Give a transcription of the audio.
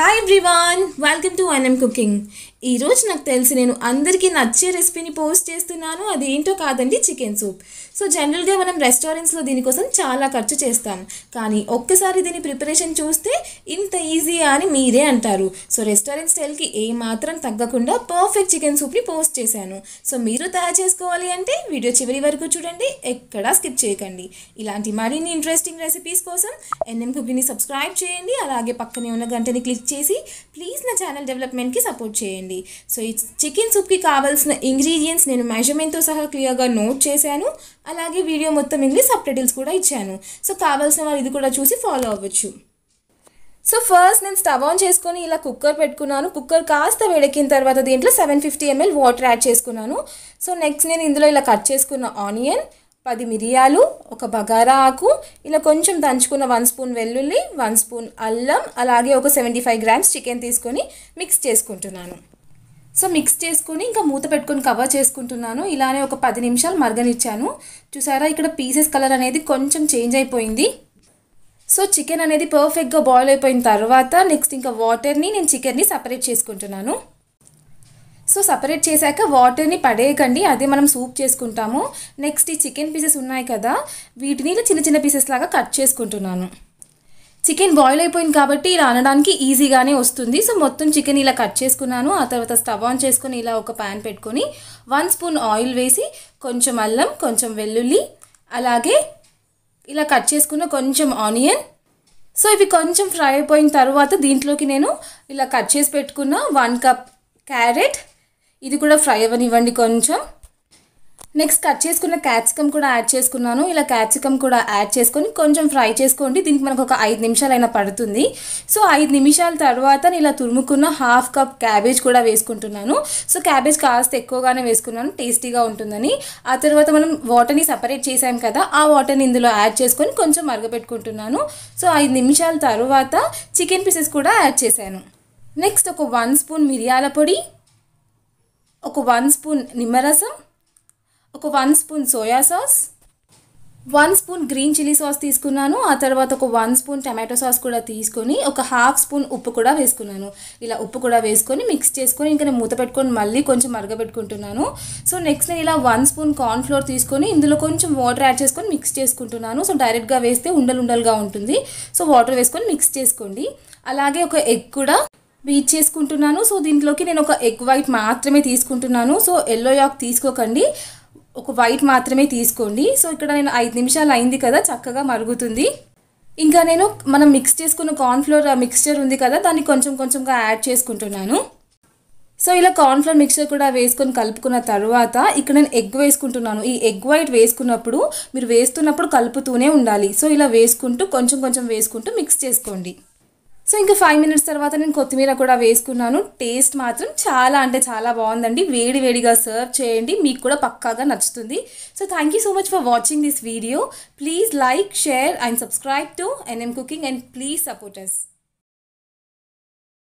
Hi everyone, welcome to NM Cooking. ఈరోజు నాకు తెలిసి నేను అందరికీ నచ్చే రెసిపీని పోస్ట్ చేస్తున్నాను అది ఏంటో కాదండి చికెన్ సూప్ సో జనరల్గా మనం రెస్టారెంట్స్లో దీనికోసం చాలా ఖర్చు చేస్తాం కానీ ఒక్కసారి దీని ప్రిపరేషన్ చూస్తే ఇంత ఈజీయా అని మీరే అంటారు సో రెస్టారెంట్ స్టైల్కి ఏమాత్రం తగ్గకుండా పర్ఫెక్ట్ చికెన్ సూప్ని పోస్ట్ చేశాను సో మీరు తయారు చేసుకోవాలి అంటే వీడియో చివరి వరకు చూడండి ఎక్కడా స్కిప్ చేయకండి ఇలాంటి మరిన్ని ఇంట్రెస్టింగ్ రెసిపీస్ కోసం ఎన్ఎం కుకింగ్ని సబ్స్క్రైబ్ చేయండి అలాగే పక్కనే ఉన్న గంటని క్లిక్ చేసి ప్లీజ్ నా ఛానల్ డెవలప్మెంట్కి సపోర్ట్ చేయండి అయిపోయింది సో ఈ చికెన్ సూప్కి కావాల్సిన ఇంగ్రీడియంట్స్ నేను మెజర్మెంట్తో సహా క్లియర్గా నోట్ చేశాను అలాగే వీడియో మొత్తం ఇంగ్లీష్ సబ్ టైటిల్స్ కూడా ఇచ్చాను సో కావాల్సిన వాళ్ళు ఇది కూడా చూసి ఫాలో అవ్వచ్చు సో ఫస్ట్ నేను స్టవ్ ఆన్ చేసుకొని ఇలా కుక్కర్ పెట్టుకున్నాను కుక్కర్ కాస్త వేడెక్కిన తర్వాత దీంట్లో seven fifty ML water add చేసుకున్నాను సో నెక్స్ట్ నేను ఇందులో ఇలా కట్ చేసుకున్న ఆనియన్ పది మిరియాలు ఒక బగారా ఆకు ఇలా కొంచెం దంచుకున్న వన్ స్పూన్ వెల్లుల్లి వన్ స్పూన్ అల్లం అలాగే ఒక సెవెంటీ ఫైవ్ గ్రామ్స్ చికెన్ తీసుకొని మిక్స్ చేసుకుంటున్నాను సో మిక్స్ చేసుకొని ఇంకా మూత పెట్టుకొని కవర్ చేసుకుంటున్నాను ఇలానే ఒక పది నిమిషాలు మరగనిచ్చాను చూసారా ఇక్కడ పీసెస్ కలర్ అనేది కొంచెం చేంజ్ అయిపోయింది సో చికెన్ అనేది పర్ఫెక్ట్గా బాయిల్ అయిపోయిన తర్వాత నెక్స్ట్ ఇంకా వాటర్ని నేను చికెన్ని సపరేట్ చేసుకుంటున్నాను సో సపరేట్ చేశాక వాటర్ని పడేయకండి అదే మనం సూప్ చేసుకుంటాము నెక్స్ట్ ఈ చికెన్ పీసెస్ ఉన్నాయి కదా వీటిని చిన్న చిన్న పీసెస్ లాగా కట్ చేసుకుంటున్నాను చికెన్ బాయిల్ అయిపోయింది కాబట్టి ఇలా అనడానికి ఈజీగానే వస్తుంది సో మొత్తం చికెన్ ఇలా కట్ చేసుకున్నాను ఆ తర్వాత స్టవ్ ఆన్ చేసుకుని ఇలా ఒక ప్యాన్ పెట్టుకొని వన్ స్పూన్ ఆయిల్ వేసి కొంచెం అల్లం కొంచెం వెల్లుల్లి అలాగే ఇలా కట్ చేసుకున్న కొంచెం ఆనియన్ సో ఇవి కొంచెం ఫ్రై అయిపోయిన తర్వాత దీంట్లోకి నేను ఇలా కట్ చేసి పెట్టుకున్న వన్ కప్ క్యారెట్ ఇది కూడా ఫ్రై అవ్వనివ్వండి కొంచెం నెక్స్ట్ కట్ చేసుకున్న క్యాప్సికమ్ కూడా యాడ్ చేసుకున్నాను ఇలా క్యాప్సికమ్ కూడా యాడ్ చేసుకొని కొంచెం ఫ్రై చేసుకోండి దీనికి మనకు ఒక ఐదు నిమిషాలైనా పడుతుంది సో ఐదు నిమిషాల తర్వాత నేను ఇలా తురుముకున్న హాఫ్ కప్ క్యాబేజ్ కూడా వేసుకుంటున్నాను సో క్యాబేజ్ కాస్త ఎక్కువగానే వేసుకున్నాను టేస్టీగా ఉంటుందని ఆ తర్వాత మనం వాటర్ని సపరేట్ చేసాం కదా ఆ వాటర్ని ఇందులో యాడ్ చేసుకొని కొంచెం మరగపెట్టుకుంటున్నాను సో ఐదు నిమిషాల తర్వాత చికెన్ పీసెస్ కూడా యాడ్ చేశాను నెక్స్ట్ ఒక వన్ స్పూన్ మిరియాల పొడి ఒక వన్ స్పూన్ నిమ్మరసం ఒక one spoon soya sauce one spoon green chilli sauce తీసుకున్నాను ఆ తర్వాత ఒక వన్ స్పూన్ టమాటో సాస్ కూడా తీసుకొని ఒక హాఫ్ స్పూన్ ఉప్పు కూడా వేసుకున్నాను ఇలా ఉప్పు కూడా వేసుకొని మిక్స్ చేసుకొని ఇంకా నేను మూత పెట్టుకొని మళ్ళీ కొంచెం మరగబెట్టుకుంటున్నాను సో నెక్స్ట్ నేను ఇలా వన్ స్పూన్ కార్న్ఫ్లోర్ తీసుకొని ఇందులో కొంచెం వాటర్ యాడ్ చేసుకొని మిక్స్ చేసుకుంటున్నాను సో డైరెక్ట్గా వేస్తే ఉండలు ఉండలుగా ఉంటుంది సో వాటర్ వేసుకొని మిక్స్ చేసుకోండి అలాగే ఒక ఎగ్ కూడా బీచ్ చేసుకుంటున్నాను సో దీంట్లోకి నేను ఒక ఎగ్ వైట్ మాత్రమే తీసుకుంటున్నాను సో ఎల్లో యాక్ తీసుకోకండి ఒక వైట్ మాత్రమే తీసుకోండి సో ఇక్కడ నేను ఐదు నిమిషాలు అయింది కదా చక్కగా మరుగుతుంది ఇంకా నేను మనం మిక్స్ చేసుకున్న కార్న్ఫ్లోర్ మిక్స్చర్ ఉంది కదా దాన్ని కొంచెం కొంచెంగా యాడ్ చేసుకుంటున్నాను సో ఇలా కార్న్ఫ్లోర్ మిక్చర్ కూడా వేసుకొని కలుపుకున్న తర్వాత ఇక్కడ నేను ఎగ్ వేసుకుంటున్నాను ఈ ఎగ్ వైట్ వేసుకున్నప్పుడు మీరు వేస్తున్నప్పుడు కలుపుతూనే ఉండాలి సో ఇలా వేసుకుంటూ కొంచెం కొంచెం వేసుకుంటూ మిక్స్ చేసుకోండి సో ఇంకా ఫైవ్ మినిట్స్ తర్వాత నేను కొత్తిమీర కూడా వేసుకున్నాను టేస్ట్ మాత్రం చాలా అంటే చాలా బాగుందండి వేడి వేడిగా సర్వ్ చేయండి మీకు కూడా పక్కాగా నచ్చుతుంది so thank you so much for watching this video please like share and subscribe to NM cooking and please support us